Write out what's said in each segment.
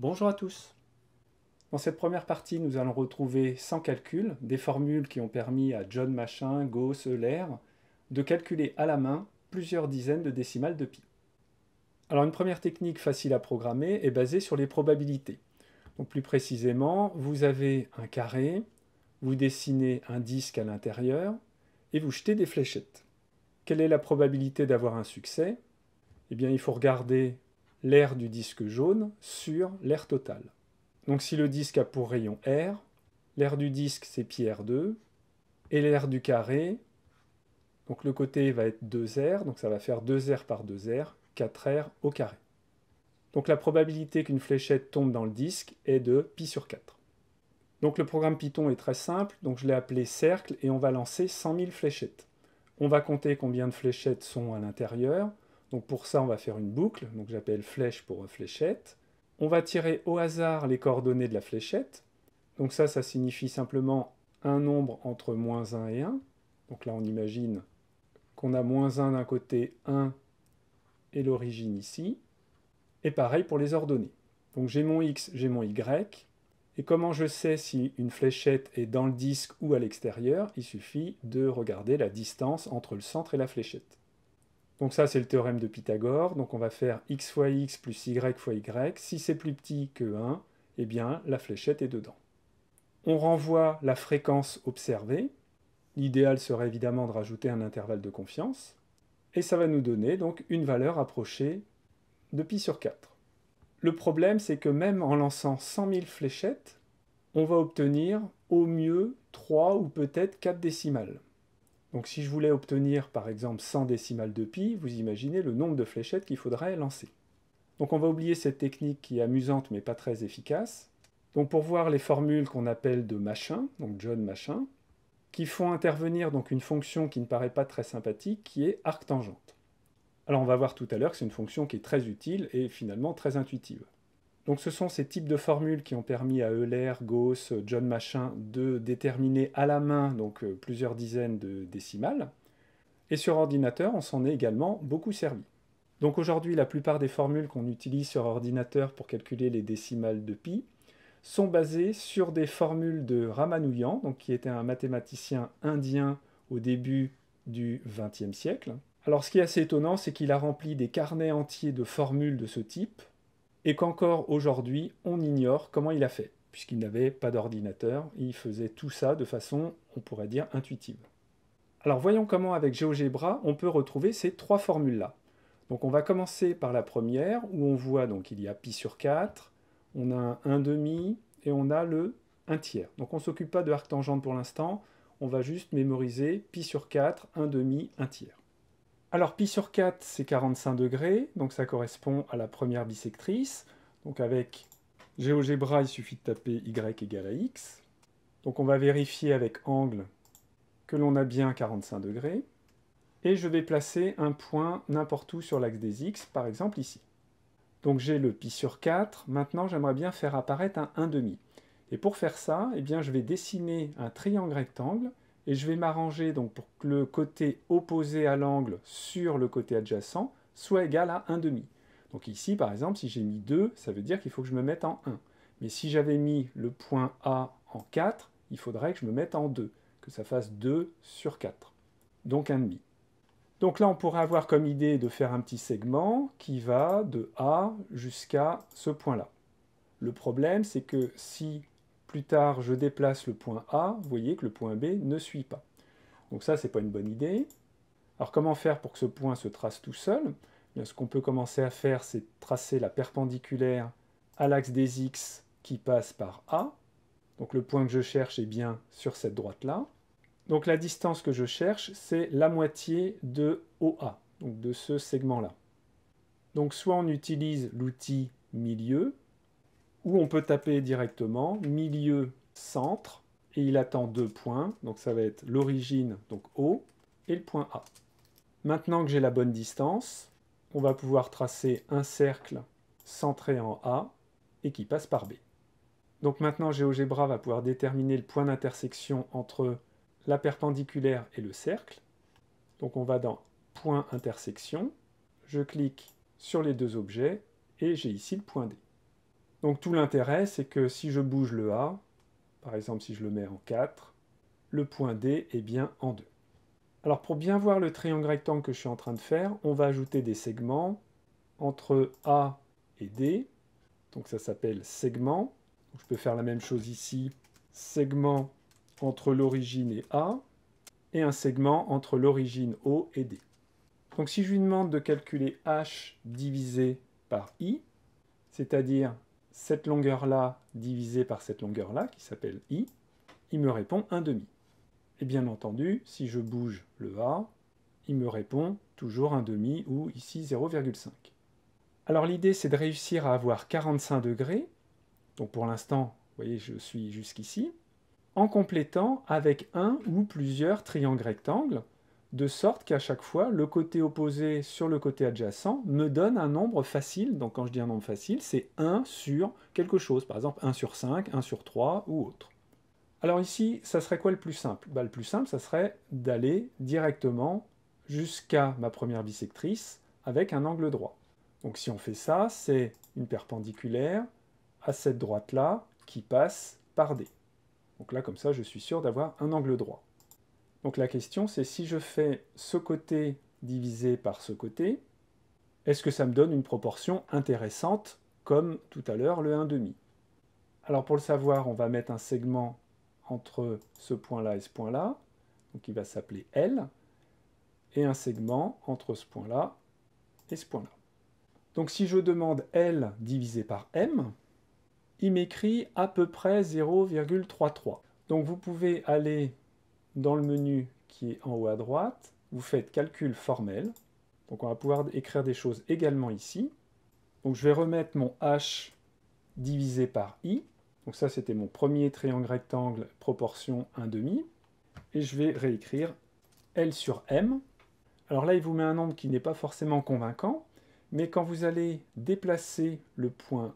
Bonjour à tous Dans cette première partie, nous allons retrouver sans calcul des formules qui ont permis à John Machin, Gauss, Euler de calculer à la main plusieurs dizaines de décimales de pi. Alors une première technique facile à programmer est basée sur les probabilités. Donc plus précisément, vous avez un carré, vous dessinez un disque à l'intérieur et vous jetez des fléchettes. Quelle est la probabilité d'avoir un succès Eh bien il faut regarder l'air du disque jaune sur l'air totale. Donc si le disque a pour rayon R, l'air du disque c'est pi R2, et l'air du carré, donc le côté va être 2R, donc ça va faire 2R par 2R, 4R au carré. Donc la probabilité qu'une fléchette tombe dans le disque est de pi sur 4. Donc le programme Python est très simple, donc je l'ai appelé cercle et on va lancer 100 000 fléchettes. On va compter combien de fléchettes sont à l'intérieur, donc pour ça, on va faire une boucle, donc j'appelle flèche pour euh, fléchette. On va tirer au hasard les coordonnées de la fléchette. Donc ça, ça signifie simplement un nombre entre moins 1 et 1. Donc là, on imagine qu'on a moins 1 d'un côté, 1 et l'origine ici. Et pareil pour les ordonnées. Donc j'ai mon x, j'ai mon y. Et comment je sais si une fléchette est dans le disque ou à l'extérieur Il suffit de regarder la distance entre le centre et la fléchette. Donc ça, c'est le théorème de Pythagore. Donc on va faire x fois x plus y fois y. Si c'est plus petit que 1, eh bien, la fléchette est dedans. On renvoie la fréquence observée. L'idéal serait évidemment de rajouter un intervalle de confiance. Et ça va nous donner donc une valeur approchée de pi sur 4. Le problème, c'est que même en lançant 100 000 fléchettes, on va obtenir au mieux 3 ou peut-être 4 décimales. Donc si je voulais obtenir par exemple 100 décimales de pi, vous imaginez le nombre de fléchettes qu'il faudrait lancer. Donc on va oublier cette technique qui est amusante mais pas très efficace. Donc pour voir les formules qu'on appelle de machin, donc John machin, qui font intervenir donc une fonction qui ne paraît pas très sympathique, qui est arc tangente. Alors on va voir tout à l'heure que c'est une fonction qui est très utile et finalement très intuitive. Donc ce sont ces types de formules qui ont permis à Euler, Gauss, John Machin de déterminer à la main donc euh, plusieurs dizaines de décimales. Et sur ordinateur, on s'en est également beaucoup servi. Donc aujourd'hui, la plupart des formules qu'on utilise sur ordinateur pour calculer les décimales de pi sont basées sur des formules de Ramanujan, donc qui était un mathématicien indien au début du XXe siècle. Alors ce qui est assez étonnant, c'est qu'il a rempli des carnets entiers de formules de ce type, et qu'encore aujourd'hui, on ignore comment il a fait, puisqu'il n'avait pas d'ordinateur, il faisait tout ça de façon, on pourrait dire, intuitive. Alors voyons comment avec GeoGebra, on peut retrouver ces trois formules-là. Donc on va commencer par la première, où on voit donc il y a pi sur 4, on a un demi et on a le 1 tiers. Donc on ne s'occupe pas de arc tangente pour l'instant, on va juste mémoriser pi sur 4, 1 demi, 1 tiers. Alors pi sur 4, c'est 45 degrés, donc ça correspond à la première bisectrice. Donc avec GeoGebra, il suffit de taper y égale à x. Donc on va vérifier avec angle que l'on a bien 45 degrés. Et je vais placer un point n'importe où sur l'axe des x, par exemple ici. Donc j'ai le pi sur 4. Maintenant, j'aimerais bien faire apparaître un 1,5. Et pour faire ça, eh bien, je vais dessiner un triangle rectangle et je vais m'arranger donc pour que le côté opposé à l'angle sur le côté adjacent soit égal à 1,5. Donc ici, par exemple, si j'ai mis 2, ça veut dire qu'il faut que je me mette en 1. Mais si j'avais mis le point A en 4, il faudrait que je me mette en 2, que ça fasse 2 sur 4, donc 1,5. Donc là, on pourrait avoir comme idée de faire un petit segment qui va de A jusqu'à ce point-là. Le problème, c'est que si plus tard, je déplace le point A, vous voyez que le point B ne suit pas. Donc ça, ce n'est pas une bonne idée. Alors comment faire pour que ce point se trace tout seul eh bien, Ce qu'on peut commencer à faire, c'est tracer la perpendiculaire à l'axe des X qui passe par A. Donc le point que je cherche est bien sur cette droite-là. Donc la distance que je cherche, c'est la moitié de OA, donc de ce segment-là. Donc soit on utilise l'outil milieu, où on peut taper directement milieu, centre, et il attend deux points. Donc ça va être l'origine, donc O, et le point A. Maintenant que j'ai la bonne distance, on va pouvoir tracer un cercle centré en A et qui passe par B. Donc maintenant GeoGebra va pouvoir déterminer le point d'intersection entre la perpendiculaire et le cercle. Donc on va dans point intersection, je clique sur les deux objets et j'ai ici le point D. Donc tout l'intérêt, c'est que si je bouge le A, par exemple si je le mets en 4, le point D est bien en 2. Alors pour bien voir le triangle rectangle que je suis en train de faire, on va ajouter des segments entre A et D. Donc ça s'appelle segment. je peux faire la même chose ici, segment entre l'origine et A, et un segment entre l'origine O et D. Donc si je lui demande de calculer H divisé par I, c'est-à-dire cette longueur-là divisée par cette longueur-là, qui s'appelle i, il me répond 1 demi. Et bien entendu, si je bouge le a, il me répond toujours 1 demi ou ici 0,5. Alors l'idée, c'est de réussir à avoir 45 degrés, donc pour l'instant, vous voyez, je suis jusqu'ici, en complétant avec un ou plusieurs triangles rectangles, de sorte qu'à chaque fois, le côté opposé sur le côté adjacent me donne un nombre facile. Donc quand je dis un nombre facile, c'est 1 sur quelque chose, par exemple 1 sur 5, 1 sur 3 ou autre. Alors ici, ça serait quoi le plus simple bah, Le plus simple, ça serait d'aller directement jusqu'à ma première bisectrice avec un angle droit. Donc si on fait ça, c'est une perpendiculaire à cette droite-là qui passe par D. Donc là, comme ça, je suis sûr d'avoir un angle droit. Donc la question, c'est si je fais ce côté divisé par ce côté, est-ce que ça me donne une proportion intéressante, comme tout à l'heure le 1,5 Alors pour le savoir, on va mettre un segment entre ce point-là et ce point-là, donc il va s'appeler L, et un segment entre ce point-là et ce point-là. Donc si je demande L divisé par M, il m'écrit à peu près 0,33. Donc vous pouvez aller dans le menu qui est en haut à droite, vous faites calcul formel. Donc on va pouvoir écrire des choses également ici. Donc je vais remettre mon H divisé par I. Donc ça c'était mon premier triangle rectangle proportion 1,5. Et je vais réécrire L sur M. Alors là il vous met un nombre qui n'est pas forcément convaincant, mais quand vous allez déplacer le point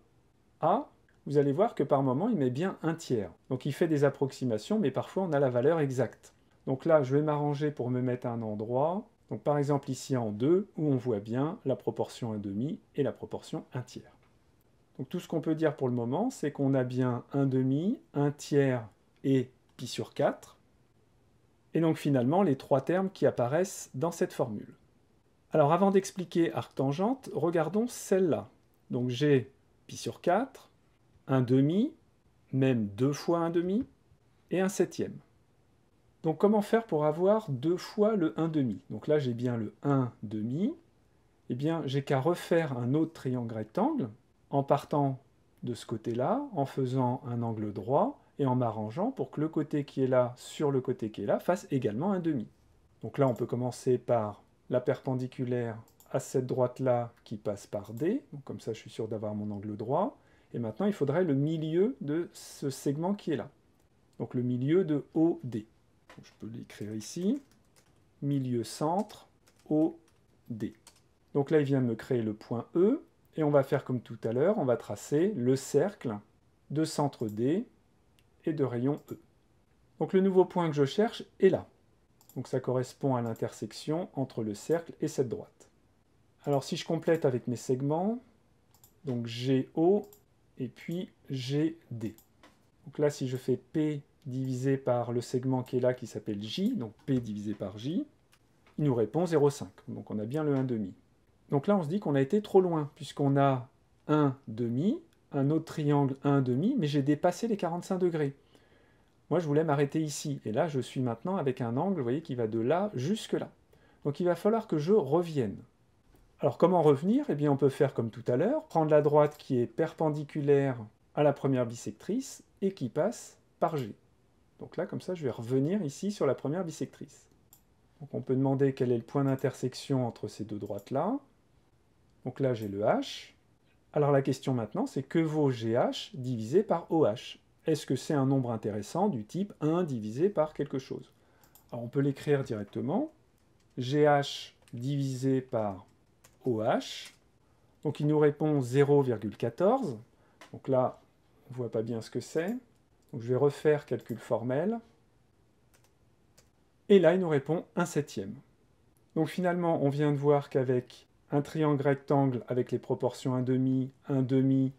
A, vous allez voir que par moment, il met bien un tiers. Donc il fait des approximations, mais parfois on a la valeur exacte. Donc là, je vais m'arranger pour me mettre à un endroit. Donc par exemple ici en 2, où on voit bien la proportion 1 demi et la proportion 1 tiers. Donc tout ce qu'on peut dire pour le moment, c'est qu'on a bien 1 demi, 1 tiers et pi sur 4. Et donc finalement, les trois termes qui apparaissent dans cette formule. Alors avant d'expliquer arc tangente, regardons celle-là. Donc j'ai pi sur 4, 1 demi, même deux fois 1 demi, et un septième. Donc comment faire pour avoir deux fois le 1 demi Donc là j'ai bien le 1 demi, eh bien j'ai qu'à refaire un autre triangle rectangle en partant de ce côté-là, en faisant un angle droit et en m'arrangeant pour que le côté qui est là sur le côté qui est là fasse également un demi. Donc là on peut commencer par la perpendiculaire à cette droite-là qui passe par D, comme ça je suis sûr d'avoir mon angle droit, et maintenant, il faudrait le milieu de ce segment qui est là. Donc le milieu de OD. je peux l'écrire ici. Milieu centre OD. Donc là, il vient me créer le point E. Et on va faire comme tout à l'heure, on va tracer le cercle de centre D et de rayon E. Donc le nouveau point que je cherche est là. Donc ça correspond à l'intersection entre le cercle et cette droite. Alors si je complète avec mes segments, donc GO et puis GD. Donc là, si je fais P divisé par le segment qui est là, qui s'appelle J, donc P divisé par J, il nous répond 0,5. Donc on a bien le 1,5. Donc là, on se dit qu'on a été trop loin, puisqu'on a 1,5, un autre triangle 1,5, mais j'ai dépassé les 45 degrés. Moi, je voulais m'arrêter ici, et là, je suis maintenant avec un angle, vous voyez, qui va de là jusque là. Donc il va falloir que je revienne. Alors comment revenir Eh bien on peut faire comme tout à l'heure, prendre la droite qui est perpendiculaire à la première bisectrice et qui passe par G. Donc là, comme ça, je vais revenir ici sur la première bisectrice. Donc on peut demander quel est le point d'intersection entre ces deux droites-là. Donc là, j'ai le H. Alors la question maintenant, c'est que vaut GH divisé par OH Est-ce que c'est un nombre intéressant du type 1 divisé par quelque chose Alors on peut l'écrire directement. GH divisé par OH. Donc il nous répond 0,14. Donc là, on ne voit pas bien ce que c'est. je vais refaire calcul formel. Et là, il nous répond 1 septième. Donc finalement, on vient de voir qu'avec un triangle rectangle avec les proportions 1 demi, 1 demi,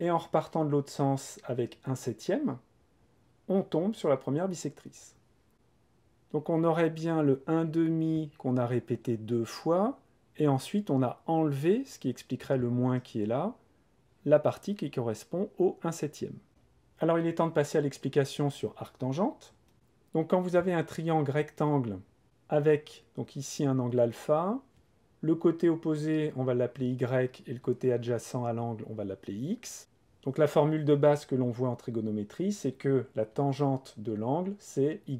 et en repartant de l'autre sens avec 1 septième, on tombe sur la première bisectrice. Donc on aurait bien le 1 demi qu'on a répété deux fois, et ensuite, on a enlevé, ce qui expliquerait le moins qui est là, la partie qui correspond au 1 septième. Alors il est temps de passer à l'explication sur arc tangente. Donc quand vous avez un triangle rectangle avec donc ici un angle alpha, le côté opposé on va l'appeler y et le côté adjacent à l'angle on va l'appeler x. Donc la formule de base que l'on voit en trigonométrie c'est que la tangente de l'angle c'est y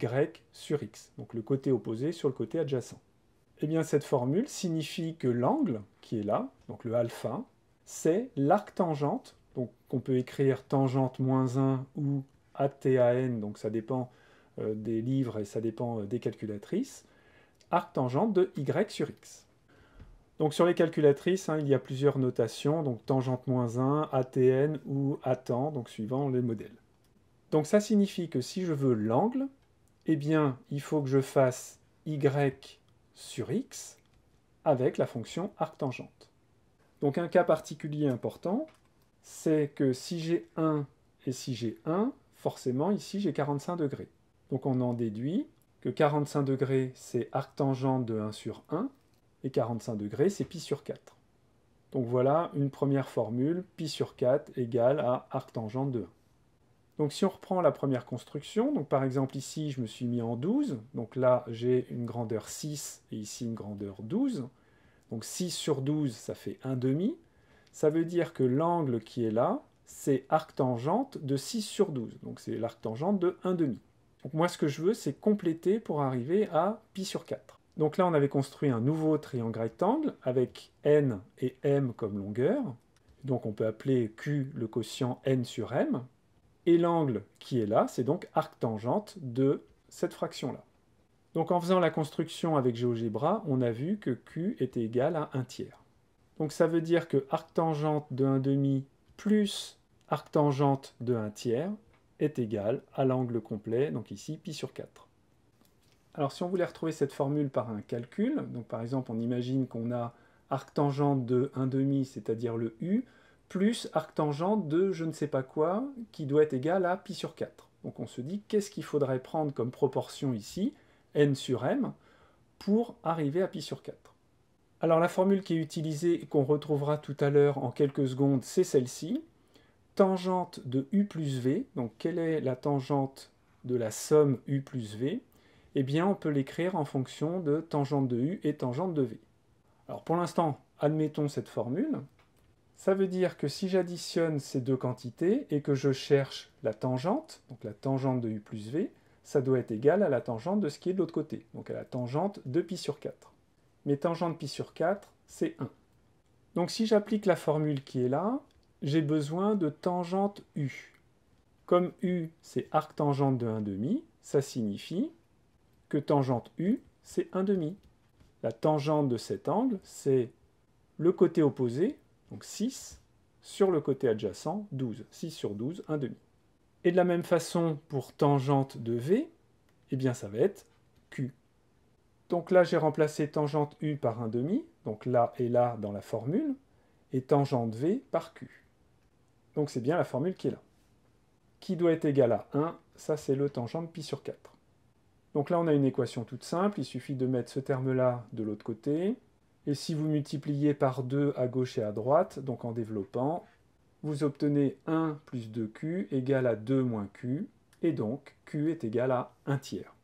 sur x, donc le côté opposé sur le côté adjacent. Eh bien, cette formule signifie que l'angle qui est là, donc le alpha, c'est l'arc tangente, donc qu'on peut écrire tangente moins 1 ou ATAN, donc ça dépend euh, des livres et ça dépend euh, des calculatrices, arc tangente de y sur x. Donc sur les calculatrices, hein, il y a plusieurs notations, donc tangente moins 1, ATN ou ATAN, donc suivant les modèles. Donc ça signifie que si je veux l'angle, eh bien il faut que je fasse y sur x avec la fonction arctangente. Donc un cas particulier important, c'est que si j'ai 1 et si j'ai 1, forcément ici j'ai 45 degrés. Donc on en déduit que 45 degrés c'est arctangente de 1 sur 1 et 45 degrés c'est pi sur 4. Donc voilà une première formule, pi sur 4 égale à arctangente de 1. Donc si on reprend la première construction, par exemple ici je me suis mis en 12, donc là j'ai une grandeur 6 et ici une grandeur 12. Donc 6 sur 12 ça fait 1,5. Ça veut dire que l'angle qui est là, c'est arc tangente de 6 sur 12. Donc c'est l'arc tangente de 1,5. Donc moi ce que je veux c'est compléter pour arriver à pi sur 4. Donc là on avait construit un nouveau triangle rectangle avec n et m comme longueur. Donc on peut appeler Q le quotient n sur m. Et l'angle qui est là, c'est donc arc tangente de cette fraction-là. Donc en faisant la construction avec GeoGebra, on a vu que Q était égal à 1 tiers. Donc ça veut dire que arc tangente de 1 demi plus arc tangente de 1 tiers est égal à l'angle complet, donc ici pi sur 4. Alors si on voulait retrouver cette formule par un calcul, donc par exemple on imagine qu'on a arc tangente de 1 demi, c'est-à-dire le U, plus arc tangente de je ne sais pas quoi, qui doit être égal à pi sur 4. Donc on se dit qu'est-ce qu'il faudrait prendre comme proportion ici, n sur m, pour arriver à pi sur 4. Alors la formule qui est utilisée et qu'on retrouvera tout à l'heure en quelques secondes, c'est celle-ci. Tangente de u plus v, donc quelle est la tangente de la somme u plus v Eh bien on peut l'écrire en fonction de tangente de u et tangente de v. Alors pour l'instant, admettons cette formule, ça veut dire que si j'additionne ces deux quantités et que je cherche la tangente, donc la tangente de u plus v, ça doit être égal à la tangente de ce qui est de l'autre côté, donc à la tangente de pi sur 4. Mais tangente pi sur 4, c'est 1. Donc si j'applique la formule qui est là, j'ai besoin de tangente u. Comme u, c'est arc tangente de demi, ça signifie que tangente u, c'est demi. La tangente de cet angle, c'est le côté opposé donc 6 sur le côté adjacent, 12. 6 sur 12, 1 demi. Et de la même façon, pour tangente de V, eh bien ça va être Q. Donc là, j'ai remplacé tangente U par 1 demi, donc là et là dans la formule, et tangente V par Q. Donc c'est bien la formule qui est là. Qui doit être égale à 1, ça c'est le tangent pi sur 4. Donc là, on a une équation toute simple, il suffit de mettre ce terme-là de l'autre côté, et si vous multipliez par 2 à gauche et à droite, donc en développant, vous obtenez 1 plus 2q égale à 2 moins q, et donc q est égal à 1 tiers.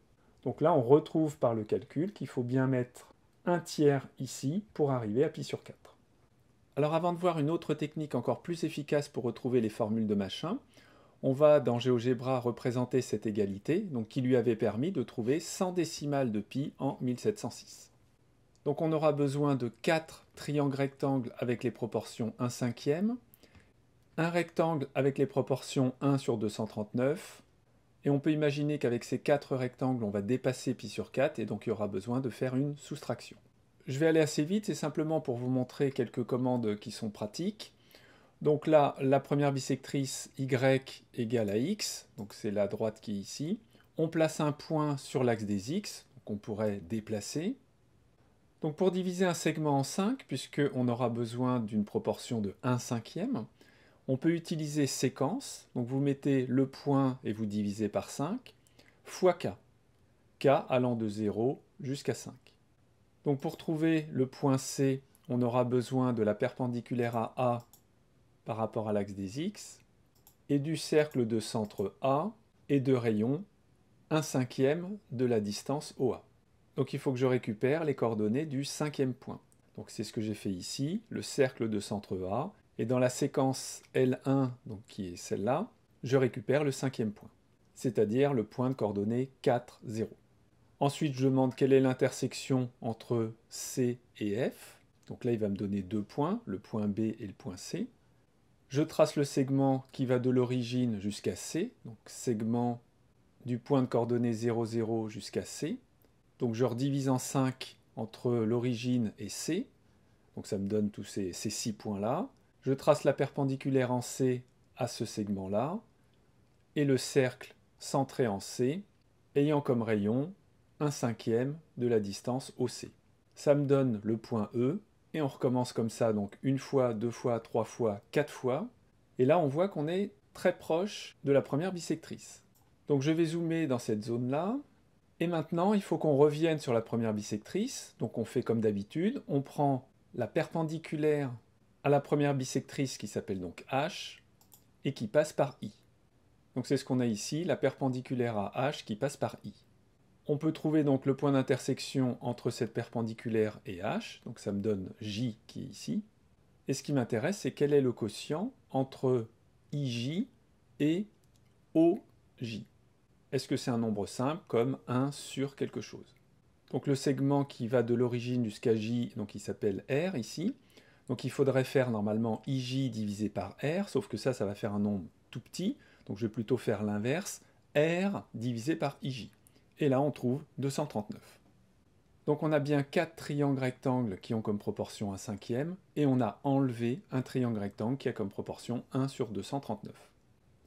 Donc là, on retrouve par le calcul qu'il faut bien mettre 1 tiers ici pour arriver à pi sur 4. Alors avant de voir une autre technique encore plus efficace pour retrouver les formules de machin, on va dans GeoGebra représenter cette égalité, donc qui lui avait permis de trouver 100 décimales de pi en 1706. Donc on aura besoin de 4 triangles rectangles avec les proportions 1 cinquième, un rectangle avec les proportions 1 sur 239, et on peut imaginer qu'avec ces 4 rectangles, on va dépasser pi sur 4, et donc il y aura besoin de faire une soustraction. Je vais aller assez vite, c'est simplement pour vous montrer quelques commandes qui sont pratiques. Donc là, la première bisectrice y égale à x, donc c'est la droite qui est ici. On place un point sur l'axe des x, qu'on pourrait déplacer. Donc pour diviser un segment en 5, puisqu'on aura besoin d'une proportion de 1 cinquième, on peut utiliser séquence, donc vous mettez le point et vous divisez par 5, fois k, k allant de 0 jusqu'à 5. Donc pour trouver le point C, on aura besoin de la perpendiculaire à A par rapport à l'axe des X, et du cercle de centre A, et de rayon 1 cinquième de la distance OA. Donc il faut que je récupère les coordonnées du cinquième point. Donc c'est ce que j'ai fait ici, le cercle de centre A, et dans la séquence L1, qui est celle-là, je récupère le cinquième point, c'est-à-dire le point de coordonnées 4, 0. Ensuite, je demande quelle est l'intersection entre C et F. Donc là, il va me donner deux points, le point B et le point C. Je trace le segment qui va de l'origine jusqu'à C, donc segment du point de coordonnées 0, 0 jusqu'à C. Donc je redivise en 5 entre l'origine et C. Donc ça me donne tous ces, 6 points-là. Je trace la perpendiculaire en C à ce segment-là. Et le cercle centré en C, ayant comme rayon un cinquième de la distance OC. Ça me donne le point E. Et on recommence comme ça, donc une fois, deux fois, trois fois, quatre fois. Et là, on voit qu'on est très proche de la première bisectrice. Donc je vais zoomer dans cette zone-là. Et maintenant, il faut qu'on revienne sur la première bisectrice. Donc on fait comme d'habitude, on prend la perpendiculaire à la première bisectrice qui s'appelle donc H et qui passe par I. Donc c'est ce qu'on a ici, la perpendiculaire à H qui passe par I. On peut trouver donc le point d'intersection entre cette perpendiculaire et H, donc ça me donne J qui est ici. Et ce qui m'intéresse, c'est quel est le quotient entre IJ et OJ. Est-ce que c'est un nombre simple comme 1 sur quelque chose Donc le segment qui va de l'origine jusqu'à j, donc il s'appelle r ici. Donc il faudrait faire normalement ij divisé par r, sauf que ça, ça va faire un nombre tout petit. Donc je vais plutôt faire l'inverse, r divisé par ij. Et là, on trouve 239. Donc on a bien quatre triangles rectangles qui ont comme proportion un cinquième, et on a enlevé un triangle rectangle qui a comme proportion 1 sur 239.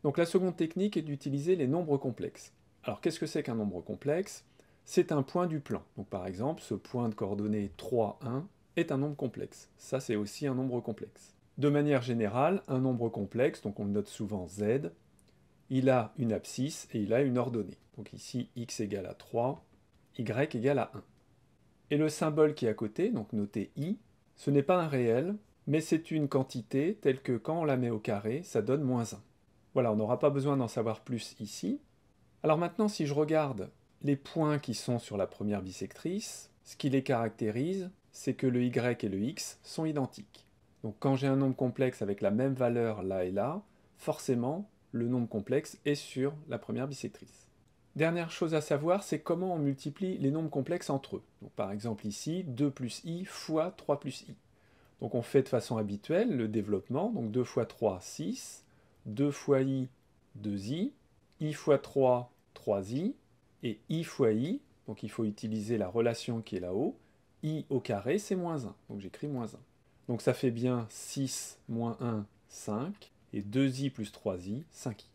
Donc la seconde technique est d'utiliser les nombres complexes. Alors qu'est-ce que c'est qu'un nombre complexe C'est un point du plan. Donc par exemple, ce point de coordonnées 3, 1 est un nombre complexe. Ça, c'est aussi un nombre complexe. De manière générale, un nombre complexe, donc on le note souvent z, il a une abscisse et il a une ordonnée. Donc ici, x égale à 3, y égale à 1. Et le symbole qui est à côté, donc noté i, ce n'est pas un réel, mais c'est une quantité telle que quand on la met au carré, ça donne moins 1. Voilà, on n'aura pas besoin d'en savoir plus ici, alors maintenant, si je regarde les points qui sont sur la première bisectrice, ce qui les caractérise, c'est que le y et le x sont identiques. Donc quand j'ai un nombre complexe avec la même valeur là et là, forcément, le nombre complexe est sur la première bisectrice. Dernière chose à savoir, c'est comment on multiplie les nombres complexes entre eux. par exemple ici, 2 plus i fois 3 plus i. Donc on fait de façon habituelle le développement, donc 2 fois 3, 6, 2 fois i, 2i, i fois 3, 3i, et i fois i, donc il faut utiliser la relation qui est là-haut, i au carré c'est moins 1, donc j'écris moins 1. Donc ça fait bien 6 moins 1, 5, et 2i plus 3i, 5i.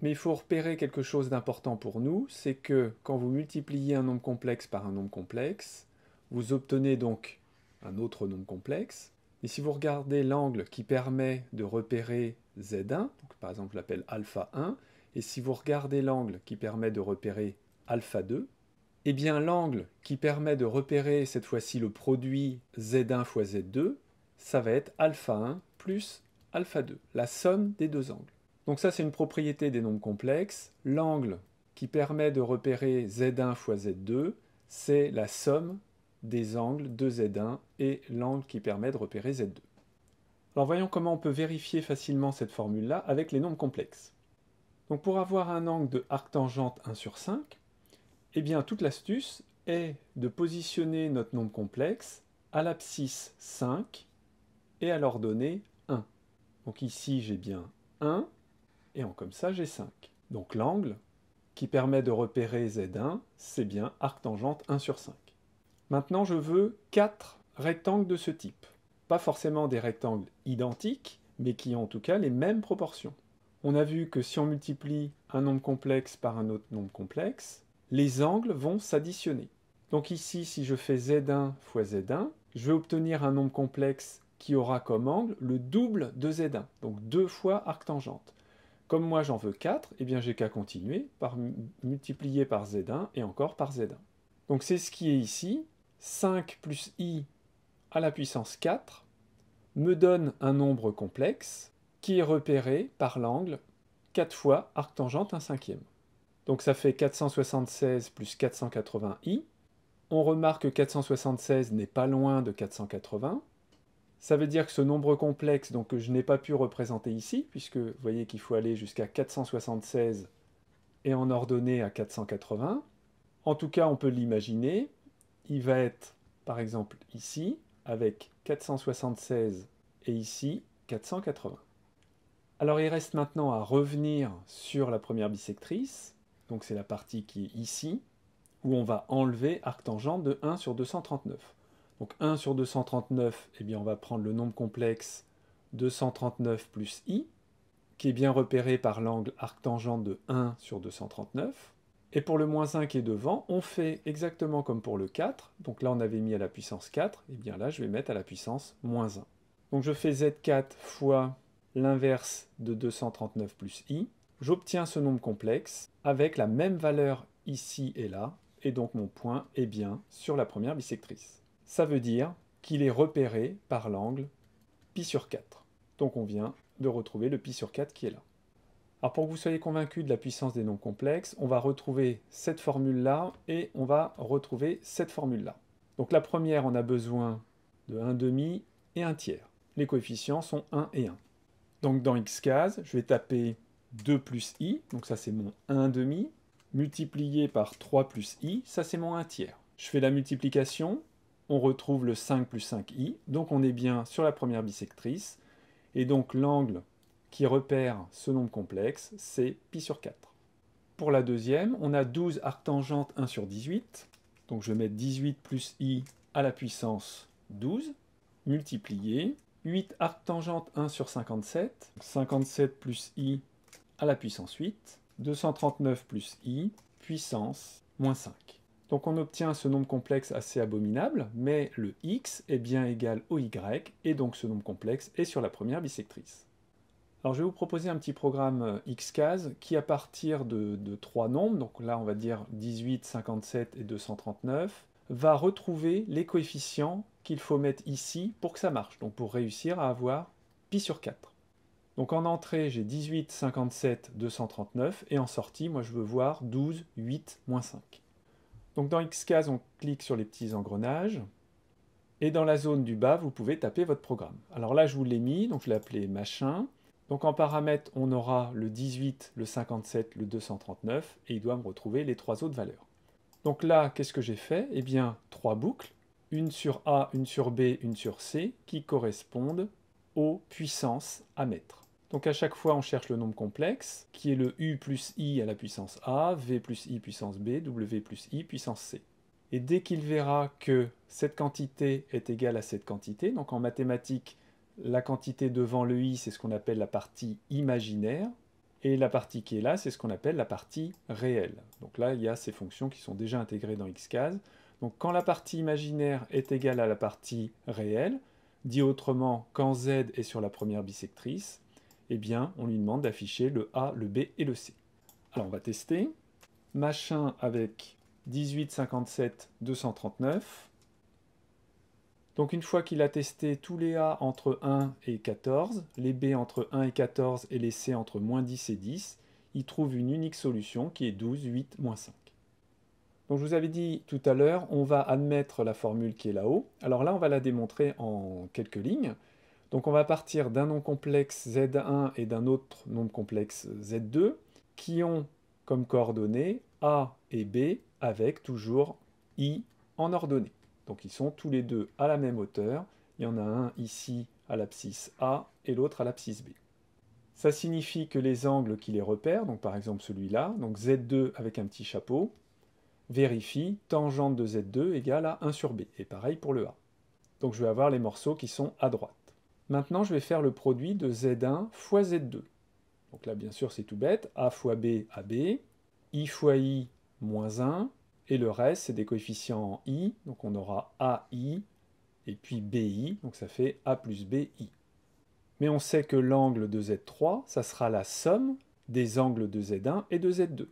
Mais il faut repérer quelque chose d'important pour nous, c'est que quand vous multipliez un nombre complexe par un nombre complexe, vous obtenez donc un autre nombre complexe. Et si vous regardez l'angle qui permet de repérer z1, par exemple je l'appelle alpha 1, et si vous regardez l'angle qui permet de repérer alpha 2, eh bien l'angle qui permet de repérer cette fois-ci le produit z1 fois z2, ça va être alpha 1 plus alpha 2, la somme des deux angles. Donc ça c'est une propriété des nombres complexes. L'angle qui permet de repérer z1 fois z2, c'est la somme des angles de z1 et l'angle qui permet de repérer z2. Alors voyons comment on peut vérifier facilement cette formule-là avec les nombres complexes. Donc pour avoir un angle de arc tangente 1 sur 5, eh bien toute l'astuce est de positionner notre nombre complexe à l'abscisse 5 et à l'ordonnée 1. Donc ici j'ai bien 1 et comme ça j'ai 5. Donc l'angle qui permet de repérer Z1, c'est bien arc tangente 1 sur 5. Maintenant je veux 4 rectangles de ce type. Pas forcément des rectangles identiques, mais qui ont en tout cas les mêmes proportions on a vu que si on multiplie un nombre complexe par un autre nombre complexe, les angles vont s'additionner. Donc ici, si je fais z1 fois z1, je vais obtenir un nombre complexe qui aura comme angle le double de z1, donc deux fois arc tangente. Comme moi j'en veux 4, eh bien j'ai qu'à continuer par multiplier par z1 et encore par z1. Donc c'est ce qui est ici, 5 plus i à la puissance 4 me donne un nombre complexe qui est repéré par l'angle 4 fois arc tangente 1 cinquième. Donc ça fait 476 plus 480i. On remarque que 476 n'est pas loin de 480. Ça veut dire que ce nombre complexe donc, que je n'ai pas pu représenter ici, puisque vous voyez qu'il faut aller jusqu'à 476 et en ordonner à 480. En tout cas, on peut l'imaginer. Il va être, par exemple, ici, avec 476 et ici, 480. Alors il reste maintenant à revenir sur la première bisectrice, donc c'est la partie qui est ici, où on va enlever arc tangent de 1 sur 239. Donc 1 sur 239, eh bien on va prendre le nombre complexe 239 plus i, qui est bien repéré par l'angle arc-tangente de 1 sur 239. Et pour le moins 1 qui est devant, on fait exactement comme pour le 4. Donc là, on avait mis à la puissance 4. Et eh bien là, je vais mettre à la puissance moins 1. Donc je fais z4 fois l'inverse de 239 plus i, j'obtiens ce nombre complexe avec la même valeur ici et là, et donc mon point est bien sur la première bisectrice. Ça veut dire qu'il est repéré par l'angle pi sur 4. Donc on vient de retrouver le pi sur 4 qui est là. Alors pour que vous soyez convaincu de la puissance des nombres complexes, on va retrouver cette formule-là et on va retrouver cette formule-là. Donc la première, on a besoin de 1 demi et 1 tiers. Les coefficients sont 1 et 1. Donc dans x case, je vais taper 2 plus i, donc ça c'est mon 1 demi, multiplié par 3 plus i, ça c'est mon 1 tiers. Je fais la multiplication, on retrouve le 5 plus 5i, donc on est bien sur la première bisectrice, et donc l'angle qui repère ce nombre complexe, c'est pi sur 4. Pour la deuxième, on a 12 arctangente 1 sur 18, donc je vais mettre 18 plus i à la puissance 12, multiplié 8 arc tangente 1 sur 57, 57 plus i à la puissance 8, 239 plus i, puissance moins 5. Donc on obtient ce nombre complexe assez abominable, mais le x est bien égal au y, et donc ce nombre complexe est sur la première bisectrice. Alors je vais vous proposer un petit programme euh, x-case qui à partir de trois nombres, donc là on va dire 18, 57 et 239, va retrouver les coefficients qu'il faut mettre ici pour que ça marche, donc pour réussir à avoir pi sur 4. Donc en entrée, j'ai 18, 57, 239, et en sortie, moi je veux voir 12, 8, moins 5. Donc dans Xcase, on clique sur les petits engrenages, et dans la zone du bas, vous pouvez taper votre programme. Alors là, je vous l'ai mis, donc je l'ai appelé machin. Donc en paramètres, on aura le 18, le 57, le 239, et il doit me retrouver les trois autres valeurs. Donc là, qu'est-ce que j'ai fait Eh bien, trois boucles, une sur A, une sur B, une sur C, qui correspondent aux puissances à mettre. Donc à chaque fois, on cherche le nombre complexe, qui est le U plus I à la puissance A, V plus I puissance B, W plus I puissance C. Et dès qu'il verra que cette quantité est égale à cette quantité, donc en mathématiques, la quantité devant le i, c'est ce qu'on appelle la partie imaginaire, et la partie qui est là, c'est ce qu'on appelle la partie réelle. Donc là, il y a ces fonctions qui sont déjà intégrées dans xcase. Donc quand la partie imaginaire est égale à la partie réelle, dit autrement, quand z est sur la première bisectrice, eh bien, on lui demande d'afficher le a, le b et le c. Alors on va tester. Machin avec 18, 239. Donc une fois qu'il a testé tous les A entre 1 et 14, les B entre 1 et 14 et les C entre moins 10 et 10, il trouve une unique solution qui est 12, 8, moins 5. Donc je vous avais dit tout à l'heure, on va admettre la formule qui est là-haut. Alors là, on va la démontrer en quelques lignes. Donc on va partir d'un nombre complexe Z1 et d'un autre nombre complexe Z2 qui ont comme coordonnées A et B avec toujours I en ordonnée. Donc ils sont tous les deux à la même hauteur. Il y en a un ici à l'abscisse A et l'autre à l'abscisse B. Ça signifie que les angles qui les repèrent, donc par exemple celui-là, donc Z2 avec un petit chapeau, vérifie tangente de Z2 égale à 1 sur B, et pareil pour le A. Donc je vais avoir les morceaux qui sont à droite. Maintenant, je vais faire le produit de Z1 fois Z2. Donc là, bien sûr, c'est tout bête. A fois B, AB. I fois I, moins 1, et le reste, c'est des coefficients i, donc on aura ai, et puis bi, donc ça fait a plus bi. Mais on sait que l'angle de z3, ça sera la somme des angles de z1 et de z2.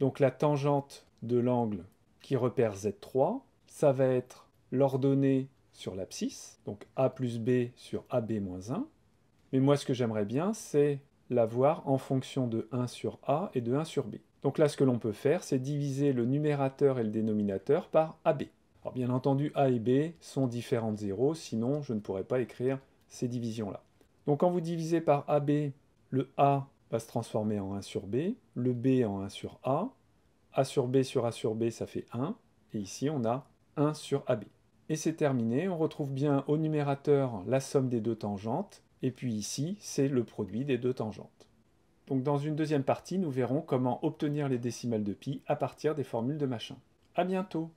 Donc la tangente de l'angle qui repère z3, ça va être l'ordonnée sur l'abscisse, donc a plus b sur ab moins 1. Mais moi, ce que j'aimerais bien, c'est l'avoir en fonction de 1 sur a et de 1 sur b. Donc là, ce que l'on peut faire, c'est diviser le numérateur et le dénominateur par AB. Alors bien entendu, A et B sont différents de 0, sinon je ne pourrais pas écrire ces divisions-là. Donc quand vous divisez par AB, le A va se transformer en 1 sur B, le B en 1 sur A, A sur B sur A sur B, ça fait 1, et ici on a 1 sur AB. Et c'est terminé, on retrouve bien au numérateur la somme des deux tangentes, et puis ici, c'est le produit des deux tangentes. Donc dans une deuxième partie, nous verrons comment obtenir les décimales de pi à partir des formules de machin. A bientôt